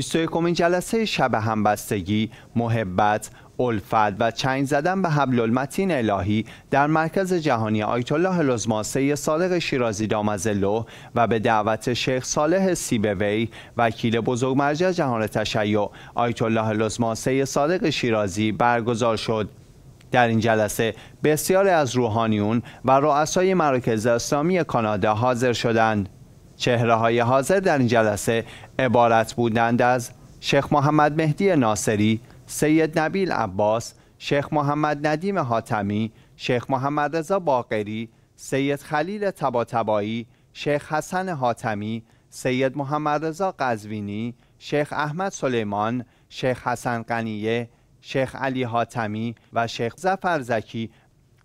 21 جلسه شب همبستگی، محبت، الفت و چنگ زدن به حبل المتین الهی در مرکز جهانی آیت الله لزماسه صادق شیرازی دامزلو و به دعوت شیخ صالح سیبوی وکیل بزرگ مرجع جهان تشیع آیت الله لزماسه صادق شیرازی برگزار شد. در این جلسه بسیاری از روحانیون و رؤسای مراکز اسلامی کانادا حاضر شدند. چهره های حاضر در این جلسه عبارت بودند از شیخ محمد مهدی ناصری، سید نبیل عباس، شیخ محمد ندیم حاتمی، شیخ محمد رضا باقری، سید خلیل تباتبایی، شیخ حسن حاتمی، سید محمد رضا قزوینی، شیخ احمد سلیمان، شیخ حسن قنیه، شیخ علی حاتمی و شیخ زفر زکی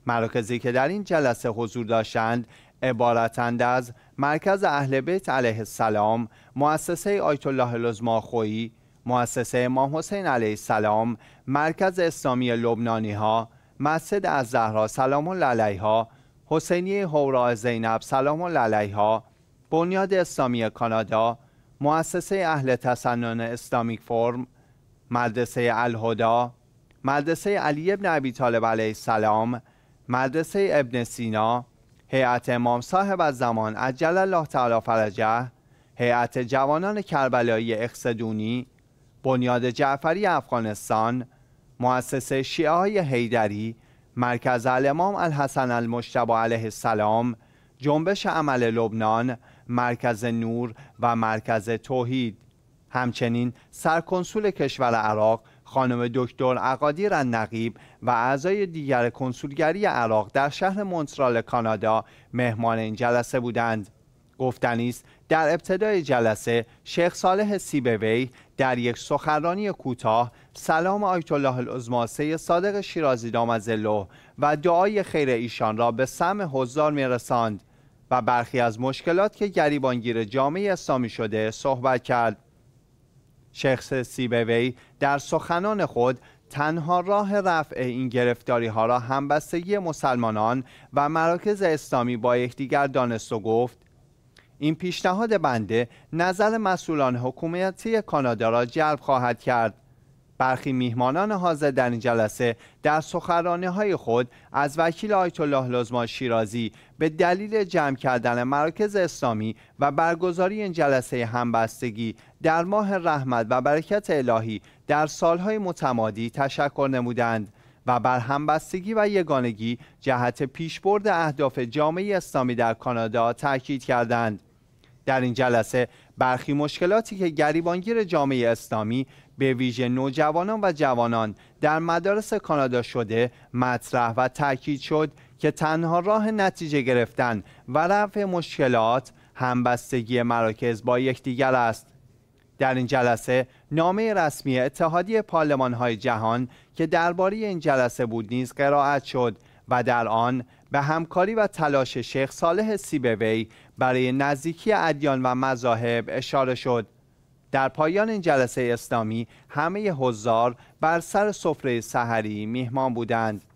مراکزی که در این جلسه حضور داشتند عبارتند از مرکز اهل بیت علیه السلام، مؤسسه آیت الله لزماخویی، مؤسسه امام حسین علیه السلام، مرکز اسلامی لبنانی ها، مسجد از زهرا سلام الله علیها، حسینی حورا زینب سلام الله علیها، بنیاد اسلامی کانادا، مؤسسه اهل تسنن اسلامیک فرم، مدرسه الهدا، مدرسه علی ابن ابی طالب علیه السلام، مدرسه ابن سینا، هیئت امام صاحب از زمان عجل الله تعالی فرجه هیئت جوانان کربلایی اقصدونی بنیاد جعفری افغانستان مؤسسه شیعه های حیدری مرکز الامام الحسن المشتبا علیه السلام جنبش عمل لبنان مرکز نور و مرکز توحید همچنین سرکنسول کشور عراق خانم دکتر عقادیر نقیب و اعضای دیگر کنسولگری عراق در شهر مونترال کانادا مهمان این جلسه بودند گفتنی در ابتدای جلسه شیخ صالح سیبوی در یک سخنرانی کوتاه سلام آیت الله العظما صادق شیرازی دامزلو و دعای خیر ایشان را به سم حضار میرساند و برخی از مشکلات که گریبانگیر جامعه اسلامی شده صحبت کرد شخص سیبوی در سخنان خود تنها راه رفع این گرفتاری ها را همبستگی مسلمانان و مراکز اسلامی با یکدیگر دانست و گفت این پیشنهاد بنده نظر مسئولان حکومتی کانادا را جلب خواهد کرد برخی میهمانان حاضر در این جلسه در سخرانه های خود از وکیل آیت الله لزما شیرازی به دلیل جمع کردن مراکز اسلامی و برگزاری این جلسه همبستگی در ماه رحمت و برکت الهی در سالهای متمادی تشکر نمودند و بر همبستگی و یگانگی جهت پیشبرد اهداف جامعه اسلامی در کانادا تاکید کردند. در این جلسه برخی مشکلاتی که گریبانگیر جامعه اسلامی به ویژه نوجوانان و جوانان در مدارس کانادا شده مطرح و تاکید شد که تنها راه نتیجه گرفتن و رفع مشکلات همبستگی مراکز با یکدیگر است در این جلسه نامه رسمی اتحادیه پارلمان‌های جهان که درباره این جلسه بود نیز قرائت شد و در آن به همکاری و تلاش شیخ صالح سیبوی برای نزدیکی ادیان و مذاهب اشاره شد در پایان این جلسه اسلامی همه هزار بر سر سفره سحری میهمان بودند